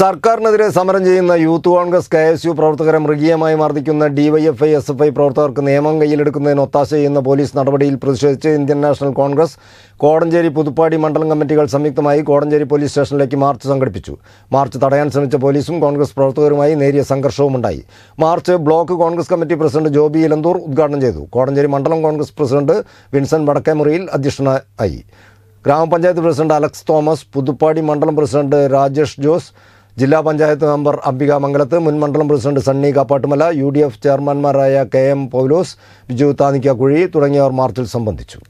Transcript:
സർക്കാരിനെതിരെ സമരം ചെയ്യുന്ന Youth Congress K S U പ്രവർത്തകരെ മൃഗീയമായി മർദ്ദിക്കുന്ന ഡിവൈഎഫ്ഐ എസ് എഫ് ഐ പ്രവർത്തകർക്ക് നിയമം കയ്യിലെടുക്കുന്നതിന് ഒത്താശ ചെയ്യുന്ന പോലീസ് നടപടിയിൽ പ്രതിഷേധിച്ച് Indian National Congress Kodanchery Puthuppadi മണ്ഡലം കമ്മിറ്റികൾ സംയുക്തമായി കോടഞ്ചേരി പോലീസ് സ്റ്റേഷനിലേക്ക് മാർച്ച് സംഘടിപ്പിച്ചു മാർച്ച് തടയാൻ ശ്രമിച്ച പോലീസും കോൺഗ്രസ് പ്രവർത്തകരുമായി നേരിയ സംഘർഷവുമുണ്ടായി march block Congress committee president Joby Elanthoor ഉദ്ഘാടനം ചെയ്തു കോടഞ്ചേരി മണ്ഡലം കോൺഗ്രസ് പ്രസിഡന്റ് വിൻസെന്റ് വടക്കേമുറിയിൽ അധ്യക്ഷനായി ഗ്രാമപഞ്ചായത്ത് പ്രസിഡന്റ് അലക്സ് തോമസ് പുതുപ്പാടി മണ്ഡലം പ്രസിഡന്റ് രാജേഷ് ജോസ് ജില്ലാ പഞ്ചായത്ത് മെമ്പർ അംബിക മംഗലത്ത് മുൻ മണ്ഡലം president Sunny Kappattumala U D F ചെയർമാൻമാരായ കെ എം പൗലോസ് ബിജു താനിക്കുഴി തുടങ്ങിയവർ മാർച്ചിൽ സംബന്ധിച്ചു